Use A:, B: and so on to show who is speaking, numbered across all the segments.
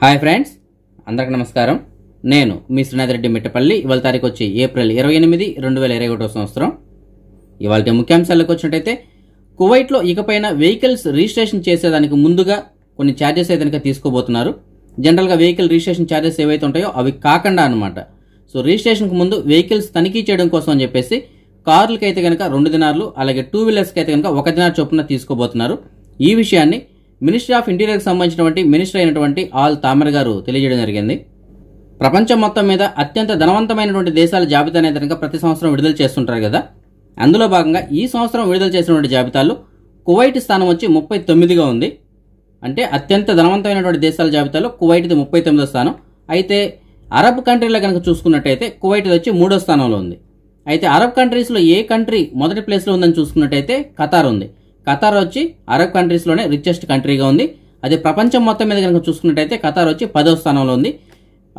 A: hi friends అందరికి నమస్కారం నేను మీ శ్రీనాథరెడ్డి మిట్టపల్లి ఇవాళ తారీఖు వచ్చి ఏప్రిల్ ఇరవై ఎనిమిది రెండు వేల ఇరవై ఒకటో సంవత్సరం ఇవాళ ముఖ్యాంశాలకు వచ్చినట్టయితే కువైట్లో ఇకపైన వెహికల్స్ రిజిస్ట్రేషన్ చేసేదానికి ముందుగా కొన్ని ఛార్జెస్ ఏదైనా తీసుకోబోతున్నారు జనరల్గా వెహికల్ రిజిస్ట్రేషన్ ఛార్జెస్ ఏవైతే ఉంటాయో అవి కాకుండా అనమాట సో రిజిస్ట్రేషన్కు ముందు వెహికల్స్ తనిఖీ చేయడం కోసం అని చెప్పేసి కార్లకైతే కనుక రెండు దినాలు అలాగే టూ వీలర్స్కి అయితే కనుక ఒక దినారు చొప్పున తీసుకోబోతున్నారు ఈ విషయాన్ని మినిస్ట్రీ ఆఫ్ ఇంటీరియర్కి సంబంధించినటువంటి మినిస్టర్ అయినటువంటి ఆల్ తామర్ గారు తెలియజేయడం జరిగింది ప్రపంచం మొత్తం మీద అత్యంత ధనవంతమైనటువంటి దేశాల జాబితా అనేది కనుక ప్రతి సంవత్సరం విడుదల చేస్తుంటారు కదా అందులో భాగంగా ఈ సంవత్సరం విడుదల చేసినటువంటి జాబితాలో కువైట్ స్థానం వచ్చి ముప్పై తొమ్మిదిగా ఉంది అంటే అత్యంత ధనవంతమైనటువంటి దేశాల జాబితాలో కువైట్ది ముప్పై తొమ్మిదో స్థానం అయితే అరబ్ కంట్రీలో కనుక చూసుకున్నట్టయితే కువైట్ వచ్చి మూడో స్థానంలో ఉంది అయితే అరబ్ కంట్రీస్లో ఏ కంట్రీ మొదటి ప్లేస్లో ఉందని చూసుకున్నట్టయితే ఖతార్ ఉంది ఖతార్ వచ్చి అరబ్ కంట్రీస్లోనే రిచెస్ట్ కంట్రీగా ఉంది అదే ప్రపంచం మొత్తం మీద కనుక చూసుకున్నట్టయితే ఖతార్ వచ్చి పదో స్థానంలో ఉంది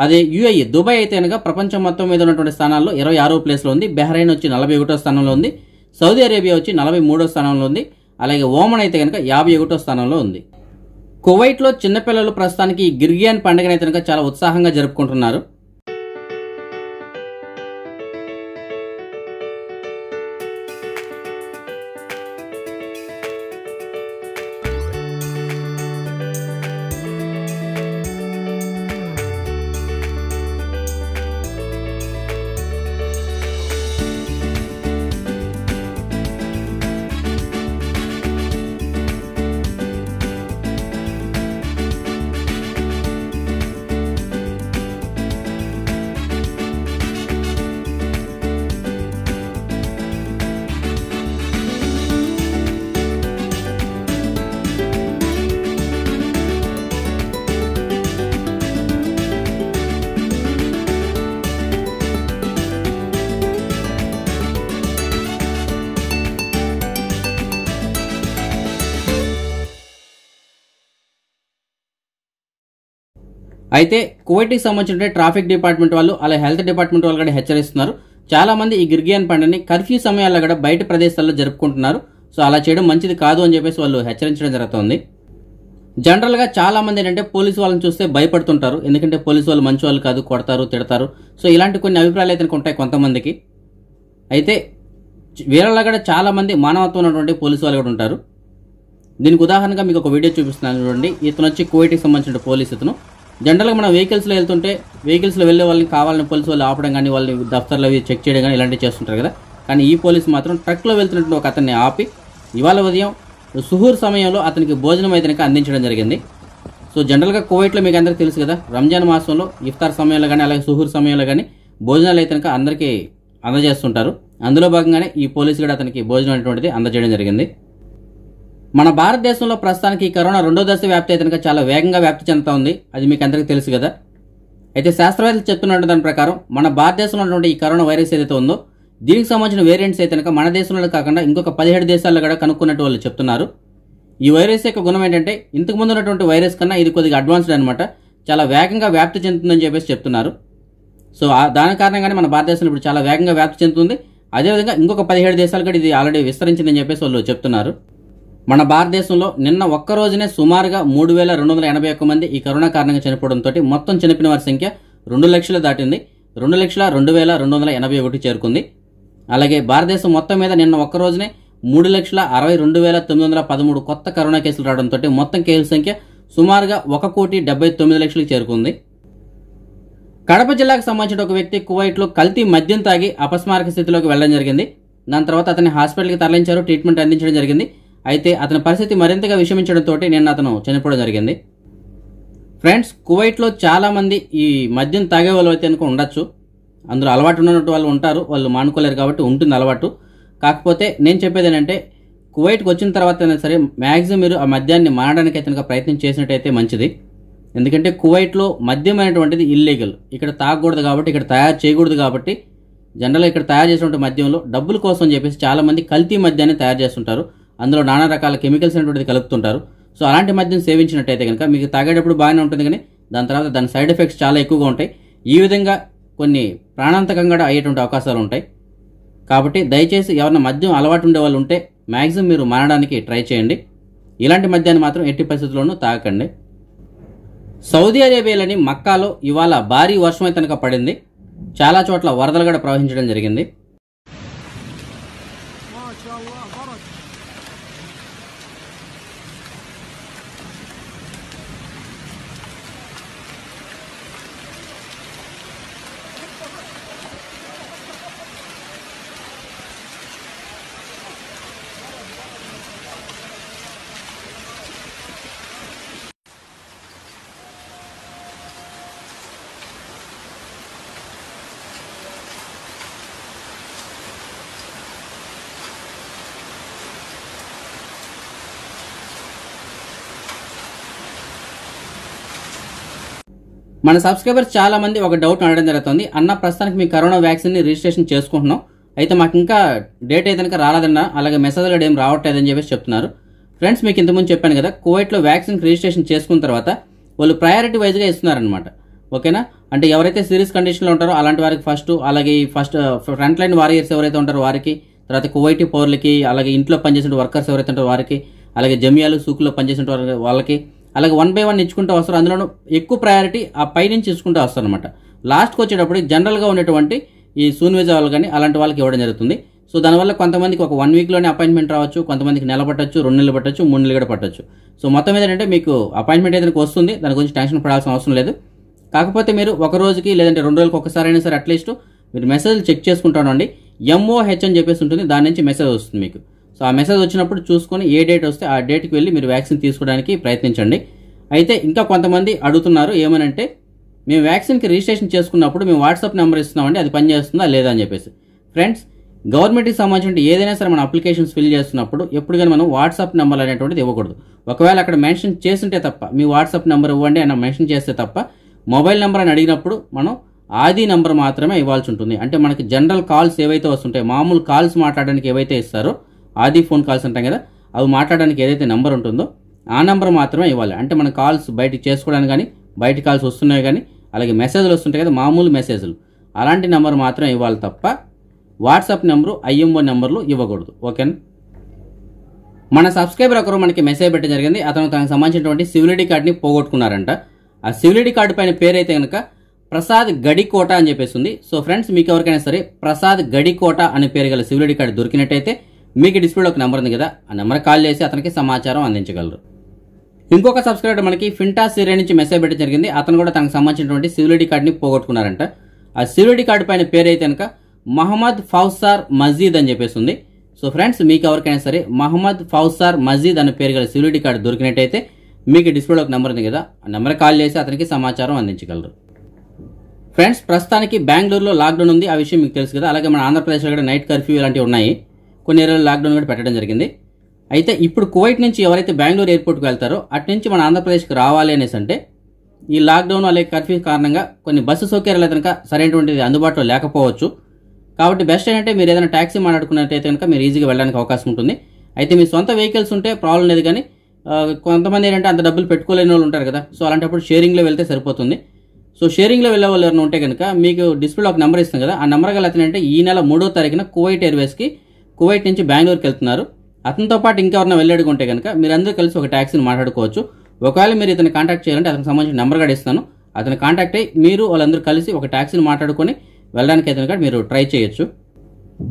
A: అదే యూఏఈ దుబాయ్ అయితే కనుక ప్రపంచం మొత్తం మీద ఉన్నటువంటి స్థానాల్లో ఇరవై ఆరో ప్లేస్లో ఉంది బెహ్రైన్ వచ్చి నలభై ఒకటో స్థానంలో ఉంది సౌదీ అరేబియా వచ్చి నలభై మూడో స్థానంలో ఉంది అలాగే ఓమన్ అయితే కనుక యాభై ఒకటో స్థానంలో ఉంది కువైట్లో చిన్నపిల్లలు ప్రస్తుతానికి గిర్గియాన్ పండుగనైతే కనుక చాలా ఉత్సాహంగా జరుపుకుంటున్నారు అయితే కువైట్కి సంబంధించిన ట్రాఫిక్ డిపార్ట్మెంట్ వాళ్ళు అలా హెల్త్ డిపార్ట్మెంట్ వాళ్ళు కూడా హెచ్చరిస్తున్నారు చాలా మంది ఈ గిర్గియన్ పండుగని కర్ఫ్యూ సమయాల్లో కూడా బయట ప్రదేశాల్లో జరుపుకుంటున్నారు సో అలా చేయడం మంచిది కాదు అని చెప్పేసి వాళ్ళు హెచ్చరించడం జరుగుతుంది జనరల్గా చాలా మంది ఏంటంటే పోలీసు వాళ్ళని చూస్తే భయపడుతుంటారు ఎందుకంటే పోలీసు వాళ్ళు మంచి వాళ్ళు కాదు కొడతారు తిడతారు సో ఇలాంటి కొన్ని అభిప్రాయాలు అయితే ఉంటాయి కొంతమందికి అయితే వీళ్ళలో కూడా చాలా మంది మానవత్వం ఉన్నటువంటి పోలీసు వాళ్ళు కూడా ఉంటారు దీనికి ఉదాహరణగా మీకు ఒక వీడియో చూపిస్తున్నాను చూడండి ఇతను వచ్చి కోవిడ్కి సంబంధించిన పోలీసు ఇతను జనరల్గా మనం వెహికల్స్లో వెళ్తుంటే వెహికల్స్లో వెళ్ళే వాళ్ళని కావాలని పోలీసు వాళ్ళు ఆపడం కానీ వాళ్ళని దఫ్తర్లు అవి చెక్ చేయడం కానీ ఇలాంటివి చేస్తుంటారు కదా కానీ ఈ పోలీసు మాత్రం ట్రక్లో వెళ్తున్నట్టు ఒక అతన్ని ఆపి ఇవాళ ఉదయం సుహూర్ సమయంలో అతనికి భోజనం అయితే అందించడం జరిగింది సో జనరల్గా కువైట్లో మీకు అందరికీ తెలుసు కదా రంజాన్ మాసంలో ఇఫ్తార్ సమయంలో కానీ అలాగే సుహూర్ సమయంలో కానీ భోజనాలు అయితే అందరికీ అందజేస్తుంటారు అందులో భాగంగానే ఈ కూడా అతనికి భోజనం అనేటువంటిది అందజేయడం జరిగింది మన భారతదేశంలో ప్రస్తుతానికి ఈ కరోనా రెండో దశ వ్యాప్తి అయితే కనుక చాలా వేగంగా వ్యాప్తి చెందుతా ఉంది అది మీకు అందరికీ తెలుసు కదా అయితే శాస్త్రవేత్తలు చెప్తున్నట్టు దాని ప్రకారం మన భారతదేశంలో ఉన్నటువంటి ఈ కరోనా వైరస్ ఏదైతే ఉందో దీనికి సంబంధించిన వేరియంట్స్ అయితే కనుక మన దేశంలో కాకుండా ఇంకొక పదిహేడు దేశాల్లో కూడా కనుక్కున్నట్టు వాళ్ళు చెప్తున్నారు ఈ వైరస్ యొక్క గుణం ఏంటంటే ఇంతకు ముందు ఉన్నటువంటి వైరస్ కన్నా ఇది కొద్దిగా అడ్వాన్స్డ్ అనమాట చాలా వేగంగా వ్యాప్తి చెందుతుందని చెప్పేసి చెప్తున్నారు సో దాని కారణంగానే మన భారతదేశంలో ఇప్పుడు చాలా వేగంగా వ్యాప్తి చెందుతుంది అదేవిధంగా ఇంకొక పదిహేడు దేశాలు కూడా ఇది ఆల్రెడీ విస్తరించిందని చెప్పేసి వాళ్ళు చెప్తున్నారు మన భారతదేశంలో నిన్న ఒక్క రోజునే సుమారుగా మూడు వేల రెండు వందల ఎనభై ఒక్క మంది ఈ కరోనా కారణంగా చనిపోవడంతో మొత్తం చనిపోయిన వారి సంఖ్య రెండు లక్షలు దాటింది రెండు లక్షల రెండు వేల రెండు వందల ఎనభై ఒకటి చేరుకుంది అలాగే భారతదేశం మొత్తం మీద నిన్న ఒక్క రోజునే మూడు లక్షల అరవై రెండు వేల తొమ్మిది వందల పదమూడు కొత్త కరోనా కేసులు రావడంతో మొత్తం కేసుల సంఖ్య సుమారుగా ఒక కోటి డెబ్బై తొమ్మిది లక్షలకు చేరుకుంది కడప జిల్లాకు సంబంధించిన ఒక వ్యక్తి కువైట్లో కల్తీ మద్యం తాగి అపస్మారక స్థితిలోకి వెళ్ళడం జరిగింది దాని తర్వాత అతన్ని హాస్పిటల్కి తరలించారు ట్రీట్మెంట్ అందించడం జరిగింది అయితే అతని పరిస్థితి మరింతగా విషమించడంతో నిన్న అతను చనిపోవడం జరిగింది ఫ్రెండ్స్ కువైట్లో చాలామంది ఈ మద్యం తాగే వాళ్ళు అయితే అనుకో ఉండొచ్చు అందులో అలవాటు ఉన్నట్టు వాళ్ళు ఉంటారు వాళ్ళు మానుకోలేరు కాబట్టి ఉంటుంది అలవాటు కాకపోతే నేను చెప్పేది ఏంటంటే కువైట్కి వచ్చిన తర్వాత అయినా సరే మ్యాక్సిమం మీరు ఆ మద్యాన్ని మారడానికి అయితే ప్రయత్నం చేసినట్టయితే మంచిది ఎందుకంటే కువైట్లో మద్యం అనేటువంటిది ఇల్లీగల్ ఇక్కడ తాగకూడదు కాబట్టి ఇక్కడ తయారు చేయకూడదు కాబట్టి జనరల్గా ఇక్కడ తయారు చేసినటువంటి మద్యంలో డబ్బుల కోసం చెప్పేసి చాలామంది కల్తీ మద్యాన్ని తయారు చేస్తుంటారు అందులో నానా రకాల కెమికల్స్ అనేటువంటిది కలుపుతుంటారు సో అలాంటి మద్యం సేవించినట్టయితే కనుక మీకు తాగేటప్పుడు బాగానే ఉంటుంది కానీ దాని తర్వాత దాని సైడ్ ఎఫెక్ట్స్ చాలా ఎక్కువగా ఉంటాయి ఈ విధంగా కొన్ని ప్రాణాంతకంగా అయ్యేటువంటి అవకాశాలు ఉంటాయి కాబట్టి దయచేసి ఎవరైనా మద్యం అలవాటు ఉండే వాళ్ళు ఉంటే మ్యాక్సిమం మీరు మారడానికి ట్రై చేయండి ఇలాంటి మద్యాన్ని మాత్రం ఎట్టి పరిస్థితుల్లోనూ తాగకండి సౌదీ అరేబియాలోని మక్కాలో ఇవాళ భారీ వర్షం అయితే పడింది చాలా చోట్ల వరదలు కూడా ప్రవహించడం జరిగింది మన సబ్స్క్రైబర్స్ చాలా మంది ఒక డౌట్ అడగడం జరుగుతుంది అన్న ప్రస్తుతానికి మీ కరోనా వ్యాక్సిన్ రిజిస్ట్రేషన్ చేసుకుంటున్నాం అయితే మాకు ఇంకా డేట్ అయితే కనుక రాలేదన్న అలాగే మెసేజ్లు ఏం రావట్లేదని చెప్పేసి చెప్తున్నారు ఫ్రెండ్స్ మీకు ఇంతకుముందు చెప్పాను కదా కువైట్లో వ్యాక్సిన్ రిజిస్ట్రేషన్ చేసుకున్న తర్వాత వాళ్ళు ప్రయారిటీ వైజ్గా ఇస్తున్నారనమాట ఓకేనా అంటే ఎవరైతే సీరియస్ కండిషన్లో ఉంటారో అలాంటి వారికి ఫస్ట్ అలాగే ఫస్ట్ ఫ్రంట్ లైన్ వారియర్స్ ఎవరైతే ఉంటారో వారికి తర్వాత కువైటీ పౌరులకి అలాగే ఇంట్లో పనిచేసిన వర్కర్స్ ఎవరైతే ఉంటారో వారికి అలాగే జమియాలు సూకుల్లో పనిచేసిన వాళ్ళకి అలాగే వన్ బై వన్ ఇచ్చుకుంటూ వస్తారు అందులోనూ ఎక్కువ ప్రయారిటీ ఆ పైనుంచి ఇచ్చుకుంటూ వస్తారు అనమాట లాస్ట్కి వచ్చేటప్పుడు జనరల్గా ఉండేటువంటి ఈ సూన్వేజ్ వాళ్ళు కానీ అలాంటి వాళ్ళకి ఇవ్వడం జరుగుతుంది సో దానివల్ల కొంతమందికి ఒక వన్ వీక్లోనే అపాయింట్మెంట్ రావచ్చు కొంతమందికి నెల పట్టచ్చు రెండు నెలలు పట్టచ్చు మూడు నెలలు కూడా పట్టచ్చు సో మొత్తం ఏంటంటే మీకు అపాయింట్మెంట్ ఏదైనా వస్తుంది దాని గురించి టెన్షన్ పడాల్సిన అవసరం లేదు కాకపోతే మీరు ఒక రోజుకి లేదంటే రెండు రోజులకి ఒకసారి అయినా సరే అట్లీస్ట్ మీరు మెసేజ్ చెక్ చేసుకుంటానండి ఎంఓహెచ్ అని చెప్పేసి ఉంటుంది దాని నుంచి మెసేజ్ వస్తుంది మీకు సో ఆ మెసేజ్ వచ్చినప్పుడు చూసుకొని ఏ డేట్ వస్తే ఆ డేట్కి వెళ్ళి మీరు వ్యాక్సిన్ తీసుకోవడానికి ప్రయత్నించండి అయితే ఇంకా కొంతమంది అడుగుతున్నారు ఏమనంటే మేము వ్యాక్సిన్కి రిజిస్ట్రేషన్ చేసుకున్నప్పుడు మేము వాట్సాప్ నెంబర్ ఇస్తున్నామండి అది పనిచేస్తుందా లేదా అని చెప్పేసి ఫ్రెండ్స్ గవర్నమెంట్కి సంబంధించిన ఏదైనా సరే మన అప్లికేషన్స్ ఫిల్ చేస్తున్నప్పుడు ఎప్పుడు కానీ మనం వాట్సాప్ నెంబర్ అనేటువంటిది ఇవ్వకూడదు ఒకవేళ అక్కడ మెన్షన్ చేస్తుంటే తప్ప మీ వాట్సాప్ నెంబర్ ఇవ్వండి అని మెన్షన్ చేస్తే తప్ప మొబైల్ నెంబర్ అని అడిగినప్పుడు మనం ఆది నెంబర్ మాత్రమే ఇవ్వాల్సి ఉంటుంది అంటే మనకి జనరల్ కాల్స్ ఏవైతే వస్తుంటాయి మామూలు కాల్స్ మాట్లాడడానికి ఏవైతే ఇస్తారో ఆది ఫోన్ కాల్స్ అంటాం కదా అవి మాట్లాడడానికి ఏదైతే నెంబర్ ఉంటుందో ఆ నెంబర్ మాత్రమే ఇవ్వాలి అంటే మన కాల్స్ బయట చేసుకోవడానికి కానీ బయట కాల్స్ వస్తున్నాయి కానీ అలాగే మెసేజ్లు వస్తుంటాయి కదా మామూలు మెసేజ్లు అలాంటి నెంబర్ మాత్రం ఇవ్వాలి తప్ప వాట్సాప్ నెంబరు ఐఎంఓ నెంబర్లు ఇవ్వకూడదు ఓకేనా మన సబ్స్క్రైబర్ ఒకరు మనకి మెసేజ్ పెట్టడం జరిగింది అతను తనకు సంబంధించినటువంటి సివిలిటీ కార్డ్ని పోగొట్టుకున్నారంట ఆ సివిలిటీ కార్డు పైన పేరైతే కనుక ప్రసాద్ గడికోట అని చెప్పేసి ఉంది సో ఫ్రెండ్స్ మీకు ఎవరికైనా సరే ప్రసాద్ గడికోట అనే పేరు గల సివిలిటీ కార్డు దొరికినట్టయితే మీకు డిస్ప్లేలో ఒక నెంబర్ ఉంది కదా ఆ నెంబర్ కాల్ చేసి అతనికి సమాచారం అందించగలరు ఇంకొక సబ్స్క్రైబర్ మనకి ఫింటా సీరియా నుంచి మెసేజ్ పెట్టడం జరిగింది అతను కూడా తనకు సంబంధించినటువంటి సివిలిటీ కార్డుని పోగొట్టుకున్నారంట ఆ సివిలిటీ కార్డు పైన పేరైతే కనుక మహమ్మద్ ఫౌసార్ మజీద్ అని చెప్పేసి ఉంది సో ఫ్రెండ్స్ మీకు ఎవరికైనా సరే మహమ్మద్ ఫౌసార్ మజీద్ అనే పేరు గల సివిలిటీ కార్డు దొరికినట్టయితే మీకు డిస్ప్లేలో ఒక నెంబర్ ఉంది కదా ఆ నెంబర్ కాల్ చేసి అతనికి సమాచారం అందించగలరు ఫ్రెండ్స్ ప్రస్తుతానికి బెంగళూరులో లాక్డౌన్ ఉంది ఆ విషయం మీకు తెలుసు కదా అలాగే మన ఆంధ్రప్రదేశ్లో కూడా నైట్ కర్ఫ్యూ ఇలాంటివి ఉన్నాయి కొన్ని ఏరియాలు లాక్డౌన్ కూడా పెట్టడం జరిగింది అయితే ఇప్పుడు కువైట్ నుంచి ఎవరైతే బెంగళూరు ఎయిర్పోర్ట్కి వెళ్తారో అటు నుంచి మన ఆంధ్రప్రదేశ్కి రావాలి అనేసి అంటే ఈ లాక్డౌన్ అలాగే కర్ఫ్యూ కారణంగా కొన్ని బస్సు సౌకర్యాలు కనుక సరైనటువంటిది అందుబాటులో లేకపోవచ్చు కాబట్టి బెస్ట్ ఏంటంటే మీరు ఏదైనా ట్యాక్సీ మాట్లాడుకున్నట్టయితే కనుక మీరు ఈజీగా వెళ్ళడానికి అవకాశం ఉంటుంది అయితే మీ సొంత వెహికల్స్ ఉంటే ప్రాబ్లం లేదు కానీ కొంతమంది ఏంటంటే అంత డబ్బులు పెట్టుకోలేని వాళ్ళు ఉంటారు కదా సో అలాంటప్పుడు షేరింగ్లో వెళ్తే సరిపోతుంది సో షేరింగ్లో వెళ్ళే వాళ్ళు ఎవరైనా ఉంటే కనుక మీకు డిస్ప్లేలో ఒక నెంబర్ ఇస్తుంది కదా ఆ నెంబర్ గల అతనంటే ఈ నెల మూడో తారీఖున కువైట్ ఎయిర్వేస్కి కువైట్ నుంచి బెంగళూరుకి వెళ్తున్నారు అతనితో పాటు ఇంకెవరన్నా వెళ్ళడుకుంటే కనుక మీరందరూ కలిసి ఒక ట్యాక్సీని మాట్లాడుకోవచ్చు ఒకవేళ మీరు ఇతను కాంటాక్ట్ చేయాలంటే అతనికి సంబంధించిన నెంబర్ కూడా ఇస్తాను అతను కాంటాక్ట్ అయ్యి మీరు వాళ్ళందరూ కలిసి ఒక ట్యాక్సీని మాట్లాడుకొని వెళ్ళడానికి అయితే కూడా మీరు ట్రై చేయొచ్చు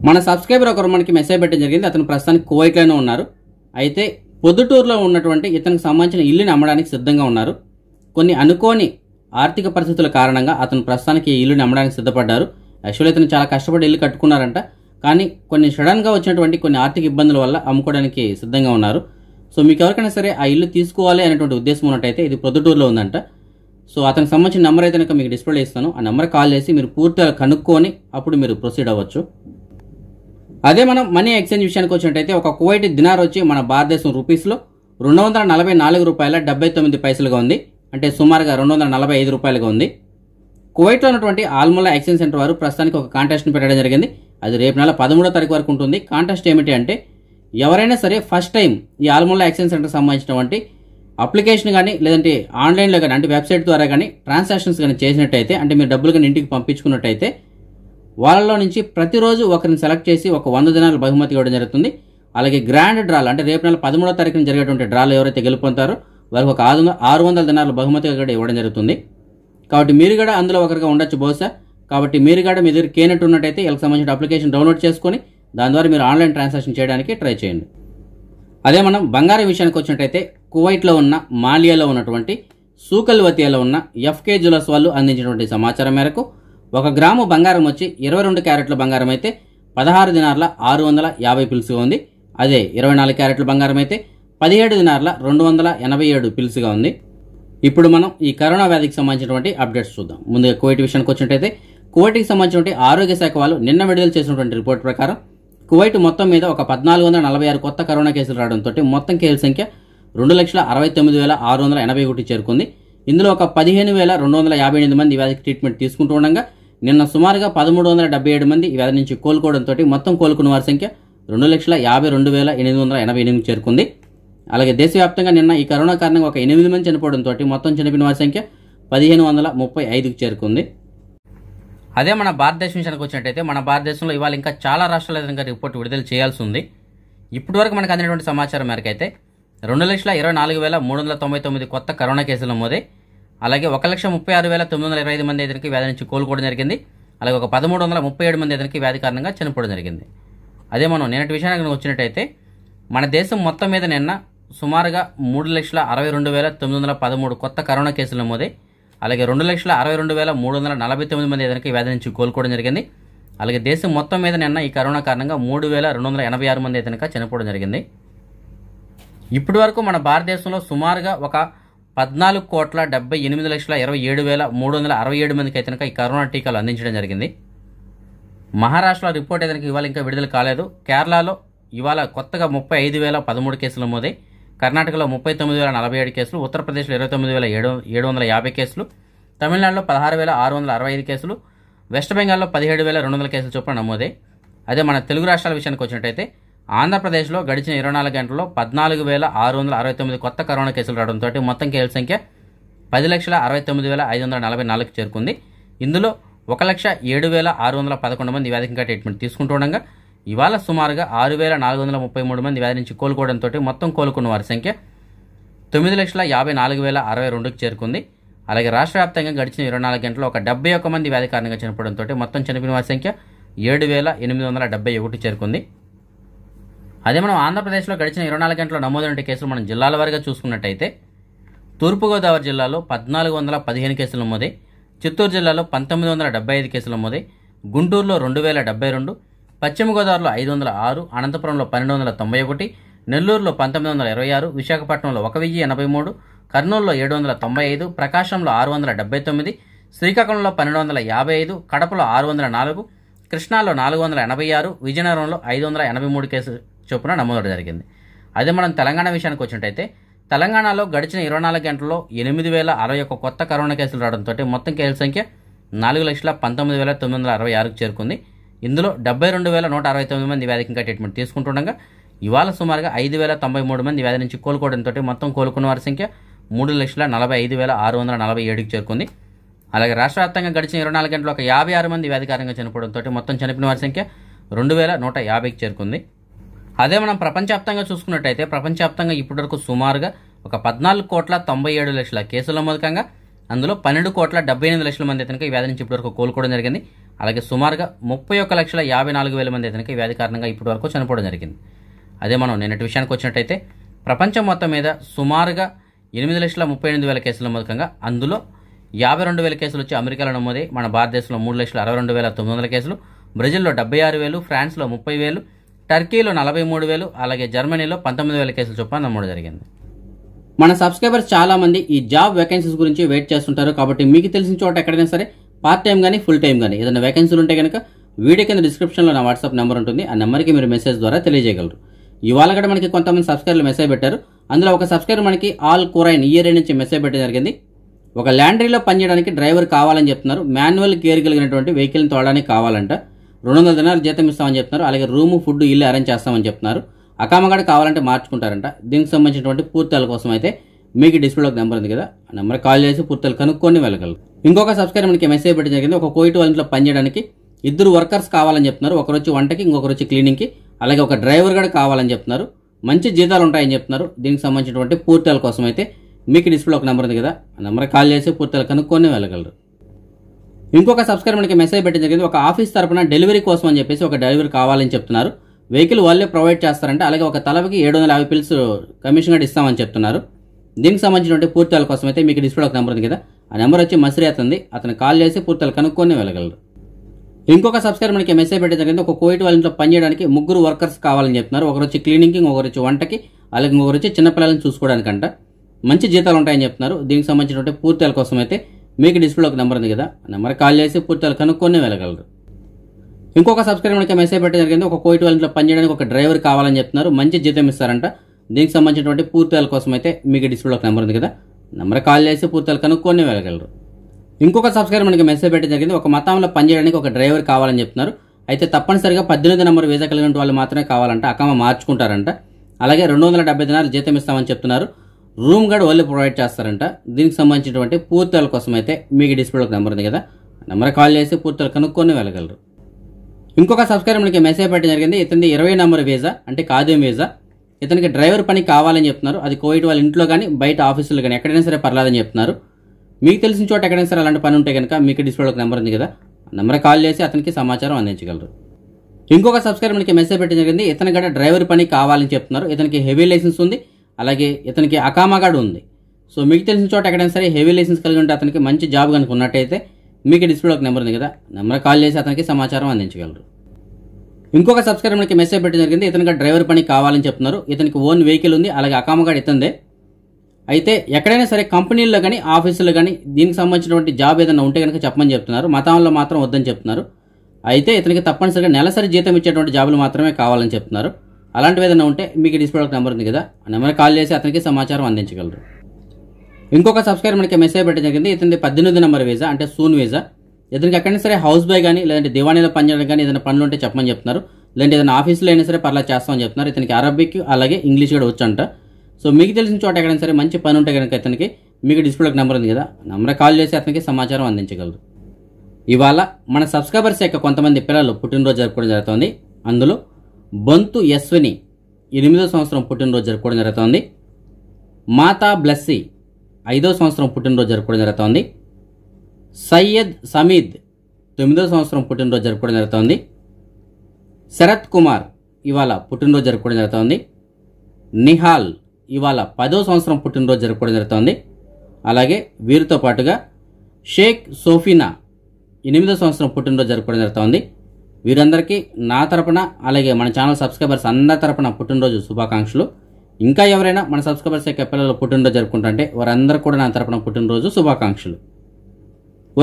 A: మన సబ్స్క్రైబర్ ఒకరు మనకి మెసేజ్ పెట్టడం జరిగింది అతను ప్రస్తుతానికి కువైట్లోనే ఉన్నారు అయితే పొద్దుటూరులో ఉన్నటువంటి ఇతనికి సంబంధించిన ఇల్లుని అమ్మడానికి సిద్ధంగా ఉన్నారు కొన్ని అనుకోని ఆర్థిక పరిస్థితుల కారణంగా అతను ప్రస్తుతానికి ఈ ఇల్లుని అమ్మడానికి సిద్ధపడ్డారు యాక్చువల్లీ ఇతను చాలా కష్టపడి ఇల్లు కట్టుకున్నారంట కానీ కొన్ని సడన్గా వచ్చినటువంటి కొన్ని ఆర్థిక ఇబ్బందుల వల్ల అమ్ముకోవడానికి సిద్ధంగా ఉన్నారు సో మీకు ఎవరికైనా సరే ఆ ఇల్లు తీసుకోవాలి అనేటువంటి ఉద్దేశం ఉన్నట్టయితే ఇది ప్రొద్దుటూరులో ఉందంట సో అతనికి సంబంధించిన నెంబర్ అయితే కనుక మీకు డిస్ప్లే ఇస్తాను ఆ నెంబర్ కాల్ చేసి మీరు పూర్తిగా కనుక్కొని అప్పుడు మీరు ప్రొసీడ్ అవ్వచ్చు అదే మనం మనీ ఎక్స్చేంజ్ విషయానికి వచ్చినట్టయితే ఒక కువైట్ దినార్ వచ్చి మన భారతదేశం రూపీస్లో రెండు వందల నలభై నాలుగు రూపాయల డెబ్బై తొమ్మిది పైసలుగా ఉంది అంటే సుమారుగా రెండు వందల నలభై ఐదు రూపాయలుగా ఉంది కువైట్లో ఉన్నటువంటి ఆల్మోలా ఎక్స్చేంజ్ సెంటర్ వారు ప్రస్తుతానికి ఒక కాంటెస్ట్ని పెట్టడం జరిగింది అది రేపు నెల పదమూడో తారీఖు వరకు ఉంటుంది కాంటెస్ట్ ఏమిటి అంటే ఎవరైనా సరే ఫస్ట్ టైం ఈ ఆల్మూల యాక్షన్ సెంటర్కి సంబంధించినటువంటి అప్లికేషన్ కానీ లేదంటే ఆన్లైన్లో కానీ అంటే వెబ్సైట్ ద్వారా కానీ ట్రాన్సాక్షన్స్ కానీ చేసినట్టయితే అంటే మీరు డబ్బులు కానీ ఇంటికి పంపించుకున్నట్టయితే వాళ్ళలో నుంచి ప్రతిరోజు ఒకరిని సెలెక్ట్ చేసి ఒక వంద దినాలు బహుమతి ఇవ్వడం జరుగుతుంది అలాగే గ్రాండ్ డ్రాలు అంటే రేపు నెల పదమూడో తారీఖున జరిగేటువంటి డ్రాలు ఎవరైతే గెలుపొందారో వారికి ఒక ఆరు ఆరు వందల దినాలు బహుమతిగా కూడా ఇవ్వడం జరుగుతుంది కాబట్టి మీరు కూడా అందులో ఒకరిగా ఉండొచ్చు బహుశా కాబట్టి మీరు కూడా మీ దగ్గర కేనెట్ ఉన్నట్టయితే వీళ్ళకి సంబంధించిన అప్లికేషన్ డౌన్లోడ్ చేసుకొని దాని ద్వారా మీరు ఆన్లైన్ ట్రాన్సాక్షన్ చేయడానికి ట్రై చేయండి అదే మనం బంగారం విషయానికి వచ్చినట్టయితే కువైట్లో ఉన్న మాలియాలో ఉన్నటువంటి సూకల్వతియాలో ఉన్న ఎఫ్కే జులస్ వాళ్ళు అందించినటువంటి సమాచారం మేరకు ఒక గ్రాము బంగారం వచ్చి ఇరవై రెండు క్యారెట్ల బంగారం అయితే పదహారు దినార్ల ఆరు వందల యాభై పిలుసుగా ఉంది అదే ఇరవై నాలుగు క్యారెట్ల బంగారం అయితే పదిహేడు దినార్ల రెండు వందల ఎనభై ఏడు పిలుసుగా ఉంది ఇప్పుడు మనం ఈ కరోనా వ్యాధికి సంబంధించినటువంటి అప్డేట్స్ చూద్దాం ముందుగా కోవిడ్ విషయానికి వచ్చినట్టయితే కువైట్కి సంబంధించినటువంటి ఆరోగ్య శాఖ వాళ్ళు నిన్న విడుదల చేసినటువంటి రిపోర్ట్ ప్రకారం కువైట్ మొత్తం మీద ఒక పద్నాలుగు వందల నలభై ఆరు కొత్త కరోనా కేసులు రావడంతో మొత్తం కేసుల సంఖ్య రెండు లక్షల అరవై తొమ్మిది వేల ఆరు వందల ఎనభై ఒకటి చేరుకుంది ఇందులో ఒక పదిహేను వేల రెండు వందల యాభై ఎనిమిది మంది వ్యాధికి ట్రీట్మెంట్ తీసుకుంటూ ఉండగా నిన్న సుమారుగా పదమూడు వందల డెబ్బై ఏడు మంది వ్యాధి నుంచి కోలుకోవడంతో మొత్తం కోలుకున్న వారి సంఖ్య రెండు లక్షల యాభై రెండు వేల ఎనిమిది వందల ఎనభై ఎనిమిది చేరుకుంది అలాగే దేశవ్యాప్తంగా నిన్న ఈ కరోనా కారణంగా ఒక ఎనిమిది మంది చనిపోవడంతో మొత్తం చనిపోయిన వారి సంఖ్య పదిహేను వందల ముప్పై ఐదుకు చేరుకుంది అదే మన భారతదేశం విషయానికి వచ్చినట్టయితే మన భారతదేశంలో ఇవాళ ఇంకా చాలా రాష్ట్రాల విధంగా రిపోర్ట్ విడుదల చేయాల్సి ఉంది ఇప్పటివరకు మనకు అందినటువంటి సమాచారం మేరకు అయితే రెండు లక్షల ఇరవై నాలుగు వేల మూడు వందల తొంభై తొమ్మిది కొత్త కరోనా కేసులు నమోదై అలాగే ఒక లక్ష ముప్పై ఆరు వేల తొమ్మిది వందల ఇరవై ఐదు మంది ఇతనికి వ్యాధి నుంచి కోలుకోవడం జరిగింది అలాగే ఒక పదమూడు వందల ముప్పై ఏడు మంది ఇతనికి వ్యాధి కారణంగా చనిపోవడం జరిగింది అదే మనం నిన్నటి విషయానికి వచ్చినట్టయితే మన దేశం మొత్తం మీద నిన్న సుమారుగా మూడు లక్షల అరవై రెండు వేల తొమ్మిది వందల పదమూడు కొత్త కరోనా కేసులు నమోదై అలాగే రెండు లక్షల అరవై రెండు వేల మూడు వందల నలభై తొమ్మిది మంది ఎదురుకి వ్యాధి నుంచి కోలుకోవడం జరిగింది అలాగే దేశం మొత్తం మీద నిన్న ఈ కరోనా కారణంగా మూడు వేల రెండు వందల ఎనభై ఆరు మంది ఎదురుక చనిపోవడం జరిగింది ఇప్పటి వరకు మన భారతదేశంలో సుమారుగా ఒక పద్నాలుగు కోట్ల డెబ్బై ఎనిమిది లక్షల ఇరవై ఏడు వేల మూడు వందల అరవై ఏడు మందికి అయితే ఈ కరోనా టీకాలు అందించడం జరిగింది మహారాష్ట్రలో రిపోర్ట్ ఏదైనా ఇవాళ ఇంకా విడుదల కాలేదు కేరళలో ఇవాళ కొత్తగా ముప్పై ఐదు వేల పదమూడు కేసులు నమోదై కర్ణాటకలో ముప్పై తొమ్మిది వేల నలభై ఏడు కేసులు ఉత్తరప్రదేశ్లో ఇరవై తొమ్మిది వేల ఏడు ఏడు వందల యాభై కేసులు తమిళనాడులో పదహారు వేల ఆరు వందల అరవై ఐదు కేసులు వెస్ట్ బెంగాల్లో పదిహేడు వేల రెండు వందల కేసులు చొప్పున నమోదే అదే మన తెలుగు రాష్ట్రాల విషయానికి వచ్చినట్టయితే ఆంధ్రప్రదేశ్లో గడిచిన ఇరవై నాలుగు గంటల్లో పద్నాలుగు వేల ఆరు వందల అరవై తొమ్మిది కొత్త కరోనా కేసులు రావడంతో మొత్తం కేసుల సంఖ్య పది లక్షల అరవై తొమ్మిది వేల ఐదు వందల నలభై నాలుగు చేరుకుంది ఇందులో ఒక లక్ష ఏడు వేల ఆరు వందల పదకొండు మంది వ్యాధికంగా ట్రీట్మెంట్ తీసుకుంటుండగా ఇవాళ సుమారుగా ఆరు వేల నాలుగు వందల ముప్పై మూడు మంది వ్యాధి నుంచి కోలుకోవడంతో మొత్తం కోలుకున్న వారి సంఖ్య తొమ్మిది లక్షల యాభై నాలుగు వేల అరవై రెండుకు చేరుకుంది అలాగే రాష్ట్ర వ్యాప్తంగా గడిచిన ఇరవై నాలుగు గంటల్లో ఒక డెబ్బై ఒక్క మంది వ్యాధి కారణంగా చనిపోవడంతో మొత్తం చనిపోయిన వారి సంఖ్య ఏడు వేల ఎనిమిది వందల డెబ్బై ఒకటి చేరుకుంది అదే మనం ఆంధ్రప్రదేశ్లో గడిచిన ఇరవై నాలుగు గంటల్లో నమోదైన కేసులు మనం జిల్లాల వారిగా చూసుకున్నట్టయితే తూర్పుగోదావరి జిల్లాలో పద్నాలుగు వందల పదిహేను కేసులు నమోదై చిత్తూరు జిల్లాలో పంతొమ్మిది వందల డెబ్బై ఐదు కేసులు నమోదై గుంటూరులో రెండు వేల డెబ్బై రెండు పశ్చిమ గోదావరిలో ఐదు వందల ఆరు అనంతపురంలో పన్నెండు వందల తొంభై ఒకటి నెల్లూరులో పంతొమ్మిది వందల ఇరవై ఆరు విశాఖపట్నంలో ఒక వెయ్యి ఎనభై మూడు కర్నూలులో ఏడు వందల తొంభై ఐదు ప్రకాశంలో ఆరు వందల డెబ్బై తొమ్మిది శ్రీకాకుళంలో పన్నెండు వందల యాభై ఐదు కడపలో ఆరు వందల నాలుగు కృష్ణాలో నాలుగు వందల ఎనభై ఆరు విజయనగరంలో ఐదు వందల ఎనభై మూడు కేసు చొప్పున నమోదు జరిగింది అదే మనం తెలంగాణ విషయానికి వచ్చినట్టయితే తెలంగాణలో గడిచిన ఇరవై నాలుగు గంటల్లో ఎనిమిది వేల అరవై ఒక్క కొత్త కరోనా కేసులు రావడంతో మొత్తం కేసుల సంఖ్య నాలుగు లక్షల పంతొమ్మిది వేల తొమ్మిది వందల అరవై ఆరుకు చేరుకుంది ఇందులో డెబ్బై రెండు వేల నూట అరవై తొమ్మిది మంది వ్యాధికి ఇంకా ట్రీట్మెంట్ తీసుకుంటుండగా ఇవాళ సుమారుగా ఐదు వేల తొంభై మూడు మంది వ్యాధి నుంచి కోలుకోవడంతో మొత్తం కోలుకున్న వారి సంఖ్య మూడు లక్షల నలభై ఐదు వేల ఆరు వందల నలభై ఏడుకి చేరుకుంది అలాగే రాష్ట్ర వ్యాప్తంగా గడిచిన ఇరవై నాలుగు గంటలు ఒక యాభై ఆరు మంది వ్యాధికారంగా చనిపోవడంతో మొత్తం చనిపోయిన వారి సంఖ్య రెండు వేల నూట యాభైకి చేరుకుంది అదే మనం ప్రపంచవ్యాప్తంగా చూసుకున్నట్టయితే ప్రపంచవ్యాప్తంగా ఇప్పటివరకు సుమారుగా ఒక పద్నాలుగు కోట్ల తొంభై ఏడు లక్షల కేసుల మూలకంగా అందులో పన్నెండు కోట్ల డెబ్బై ఎనిమిది లక్షల మంది అయితే ఈ వ్యాధి నుంచి ఇప్పటివరకు కోలుకోవడం జరిగింది అలాగే సుమారుగా ముప్పై ఒక్క లక్షల యాభై నాలుగు వేల మంది ఇతనికి వ్యాధి కారణంగా ఇప్పటి వరకు చనిపోవడం జరిగింది అదే మనం నిన్నటి విషయానికి వచ్చినట్టయితే ప్రపంచం మొత్తం మీద సుమారుగా ఎనిమిది లక్షల ముప్పై ఎనిమిది వేల కేసులు నమోదకంగా అందులో యాభై రెండు వేల కేసులు వచ్చి అమెరికాలో నమోదై మన భారతదేశంలో మూడు లక్షల అరవై రెండు వేల తొమ్మిది వందల కేసులు బ్రెజిల్లో డెబ్బై ఆరు వేలు ఫ్రాన్స్లో ముప్పై వేలు టర్కీలో నలభై మూడు వేలు అలాగే జర్మనీలో పంతొమ్మిది వేల కేసులు చొప్పున నమోదు జరిగింది మన సబ్స్క్రైబర్స్ చాలామంది ఈ జాబ్ వేకెన్సీస్ గురించి వెయిట్ చేస్తుంటారు కాబట్టి మీకు తెలిసిన చోట ఎక్కడైనా సరే పార్ట్ టైం కానీ ఫుల్ టైం కానీ ఏదైనా వేకెన్సీలు ఉంటే కనుక వీడియో కింద డిస్క్రిప్షన్లో నా వాట్సాప్ నెంబర్ ఉంటుంది ఆ నెంబర్కి మీరు మెసేజ్ ద్వారా తెలియజేయగలరు ఇవాళ కూడా మనకి కొంతమంది సబ్స్క్రైబర్లు మెసేజ్ పెట్టారు అందులో ఒక సబ్స్క్రైబర్ మనకి ఆల్ కూరైన్ ఇయర్ నుంచి మెసేజ్ పెట్టడం జరిగింది ఒక ల్యాండ్రీలో పనిచేయడానికి డ్రైవర్ కావాలని చెప్తున్నారు మాన్యువల్ కేర్ కలిగినటువంటి వెహికల్ని తోడడానికి కావాలంట రెండు వందల దినాలు జీతం ఇస్తామని చెప్తున్నారు అలాగే రూమ్ ఫుడ్ ఇల్లు అరేంజ్ చేస్తామని చెప్తున్నారు అకామగాడ కావాలంటే మార్చుకుంటారంట దీనికి సంబంధించినటువంటి పూర్తాల కోసం అయితే మీకు డిస్ప్లే ఒక నెంబర్ ఉంది కదా ఆ నెంబర్ కాల్ చేసి పూర్తిగా కనుక్కొని వెళ్ళగలరు ఇంకొక సబ్స్క్రైబర్ మనకి మెసేజ్ పెట్టడం జరిగింది ఒక కోయిట్ వాళ్ళ పని పనిచేయడానికి ఇద్దరు వర్కర్స్ కావాలని చెప్తున్నారు ఒకరు వచ్చి వంటకి ఇంకొకరు వచ్చి క్లీనింగ్కి అలాగే ఒక డ్రైవర్ కూడా కావాలని చెప్తున్నారు మంచి జీతాలు ఉంటాయని చెప్తున్నారు దీనికి సంబంధించినటువంటి పూర్తల కోసం అయితే మీకు డిస్ప్లే ఒక నెంబర్ ఉంది కదా ఆ నెంబర్ కాల్ చేసి పూర్తలు కనుక్కొని వెళ్ళగలరు ఇంకొక సబ్స్క్రైబర్ మనకి మెసేజ్ పెట్టిన జరిగింది ఒక ఆఫీస్ తరఫున డెలివరీ కోసం అని చెప్పేసి ఒక డెలివరీ కావాలని చెప్తున్నారు వెహికల్ వాళ్ళే ప్రొవైడ్ చేస్తారంటే అలాగే ఒక తలవికి ఏడు వందల యాభై పిల్స్ కూడా ఇస్తామని చెప్తున్నారు దీనికి సంబంధించినటువంటి పూర్తాల కోసం అయితే మీకు డిస్ప్లే ఒక నెంబర్ ఉంది కదా ఆ నెంబర్ వచ్చి మసిరి అతనిది అతను కాల్ చేసి పూర్తాలు కనుక్కొని వెళ్ళగలరు ఇంకొక సబ్స్క్రైబర్ మనకి మెసేజ్ పెట్టే జరిగింది ఒక కోవిడ్ వాళ్ళ ఇంట్లో పనిచేయడానికి ముగ్గురు వర్కర్స్ కావాలని చెప్తున్నారు ఒకరు వచ్చి క్లీనింగ్కి ఒకరు వచ్చి వంటకి అలాగే ఒకరు వచ్చి చిన్నపిల్లలను చూసుకోవడానికి అంట మంచి జీతాలు ఉంటాయని చెప్తున్నారు దీనికి సంబంధించినటువంటి పూర్తాల కోసం అయితే మీకు డిస్ప్లే ఒక నెంబర్ ఉంది కదా ఆ నెంబర్ కాల్ చేసి పూర్తాలు కనుక్కొని వెళ్ళగలరు ఇంకొక సబ్స్క్రైబర్ మనకి మెసేజ్ పెట్టే జరిగింది ఒక కోవిడ్ వాళ్ళ ఇంట్లో పనిచేయడానికి ఒక డ్రైవర్ కావాలని చెప్తున్నారు మంచి జీతం ఇస్తారంట దీనికి సంబంధించినటువంటి పూర్తిల కోసం అయితే మీకు డిస్ప్లేలో నెంబర్ ఉంది కదా నెంబర్ కాల్ చేసి పూర్తిలు కనుక్కొని వెళ్ళగలరు ఇంకొక సబ్స్క్రైబర్ మనకి మెసేజ్ పెట్టడం జరిగింది ఒక మతంలో పనిచేయడానికి ఒక డ్రైవర్ కావాలని చెప్తున్నారు అయితే తప్పనిసరిగా పద్దెనిమిది నెంబర్ వీసా కలిగిన వాళ్ళు మాత్రమే కావాలంట అకామ మార్చుకుంటారంట అలాగే రెండు వందల డెబ్బై దినాలు జీతం ఇస్తామని చెప్తున్నారు రూమ్ గార్డ్ వాళ్ళు ప్రొవైడ్ చేస్తారంట దీనికి సంబంధించినటువంటి పూర్తిల కోసం అయితే మీకు డిస్ప్లేలో నెంబర్ ఉంది కదా నెంబర్ కాల్ చేసి పూర్తిలు కనుక్కొని వెళ్ళగలరు ఇంకొక సబ్స్క్రైబర్ మనకి మెసేజ్ పెట్టడం జరిగింది ఇతని ఇరవై నెంబర్ వీసా అంటే కాదే వీసా ఇతనికి డ్రైవర్ పని కావాలని చెప్తున్నారు అది కోవిడ్ వాళ్ళ ఇంట్లో కానీ బయట ఆఫీసులు కానీ ఎక్కడైనా సరే పర్లేదని చెప్తున్నారు మీకు తెలిసిన చోట ఎక్కడైనా సరే అలాంటి పని ఉంటే కనుక మీకు డిస్ప్లేలో ఒక నెంబర్ ఉంది కదా నెంబర్ కాల్ చేసి అతనికి సమాచారం అందించగలరు ఇంకొక సబ్స్క్రైబర్ మనకి మెసేజ్ పెట్టడం జరిగింది ఇతని గడ డ్రైవర్ పని కావాలని చెప్తున్నారు ఇతనికి హెవీ లైసెన్స్ ఉంది అలాగే ఇతనికి అకామాగాడు ఉంది సో మీకు తెలిసిన చోట ఎక్కడైనా సరే హెవీ లైసెన్స్ కలిగి ఉంటే అతనికి మంచి జాబ్ కనుక ఉన్నట్టయితే మీకు డిస్ప్లేలో ఒక నెంబర్ ఉంది కదా నెంబర్ కాల్ చేసి అతనికి సమాచారం అందించగలరు ఇంకొక సబ్స్క్రైబర్ మనకి మెసేజ్ పెట్టడం జరిగింది ఇతనికి డ్రైవర్ పని కావాలని చెప్తున్నారు ఇతనికి ఓన్ వెహికల్ ఉంది అలాగే అకామగాడ్ ఇతందే అయితే ఎక్కడైనా సరే కంపెనీల్లో కానీ ఆఫీసులో కానీ దీనికి సంబంధించినటువంటి జాబ్ ఏదైనా ఉంటే కనుక చెప్పమని చెప్తున్నారు మతంలో మాత్రం వద్దని చెప్తున్నారు అయితే ఇతనికి తప్పనిసరిగా నెలసరి జీతం ఇచ్చేటువంటి జాబులు మాత్రమే కావాలని చెప్తున్నారు అలాంటివి ఏదైనా ఉంటే మీకు డిస్ప్లే నెంబర్ ఉంది కదా ఆ నెంబర్ కాల్ చేసి అతనికి సమాచారం అందించగలరు ఇంకొక సబ్స్క్రైబర్ మనకి మెసేజ్ పెట్టడం జరిగింది ఇతని పద్దెనిమిది నెంబర్ వీజా అంటే సూన్ వీజా ఇతనికి ఎక్కడైనా సరే హౌస్ బాయ్ కానీ లేదంటే దివాణీలో పనిచేయడం కానీ ఏదైనా పనులు ఉంటే చెప్పమని చెప్తున్నారు లేదంటే ఏదైనా ఆఫీస్లో అయినా సరే పర్లా చేస్తామని చెప్తున్నారు ఇతనికి అరబిక్ అలాగే ఇంగ్లీష్ కూడా వచ్చంట సో మీకు తెలిసిన చోట ఎక్కడైనా సరే మంచి పని ఉంటే కనుక ఇతనికి మీకు డిస్ప్లేకి నెంబర్ ఉంది కదా నెంబర్ కాల్ చేసి అతనికి సమాచారం అందించగలరు ఇవాళ మన సబ్స్క్రైబర్స్ యొక్క కొంతమంది పిల్లలు పుట్టినరోజు జరుపుకోవడం జరుగుతుంది అందులో బంతు యశ్విని ఎనిమిదో సంవత్సరం పుట్టినరోజు జరుపుకోవడం జరుగుతోంది మాతా బ్లెస్సి ఐదో సంవత్సరం పుట్టినరోజు జరుపుకోవడం జరుగుతోంది సయ్యద్ సమీద్ తొమ్మిదో సంవత్సరం పుట్టినరోజు జరుపుకోవడం జరుగుతోంది శరత్ కుమార్ ఇవాళ పుట్టినరోజు జరుపుకోవడం జరుగుతోంది నిహాల్ ఇవాళ పదో సంవత్సరం పుట్టినరోజు జరుపుకోవడం జరుగుతోంది అలాగే వీరితో పాటుగా షేక్ సోఫీనా ఎనిమిదో సంవత్సరం పుట్టినరోజు జరుపుకోవడం జరుగుతోంది వీరందరికీ నా తరపున అలాగే మన ఛానల్ సబ్స్క్రైబర్స్ అందరి తరపున పుట్టినరోజు శుభాకాంక్షలు ఇంకా ఎవరైనా మన సబ్స్క్రైబర్స్ యొక్క పిల్లలు పుట్టినరోజు జరుపుకుంటుంటే వారందరూ కూడా నా తరపున పుట్టినరోజు శుభాకాంక్షలు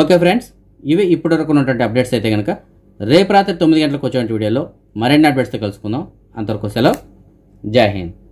A: ఓకే ఫ్రెండ్స్ ఇవి ఇప్పటి వరకు ఉన్నటువంటి అప్డేట్స్ అయితే కనుక రేపు రాత్రి తొమ్మిది గంటలకు వచ్చేటువంటి వీడియోలో మరిన్ని అప్డేట్స్తో కలుసుకుందాం అంతవరకు సెలవు జై హింద్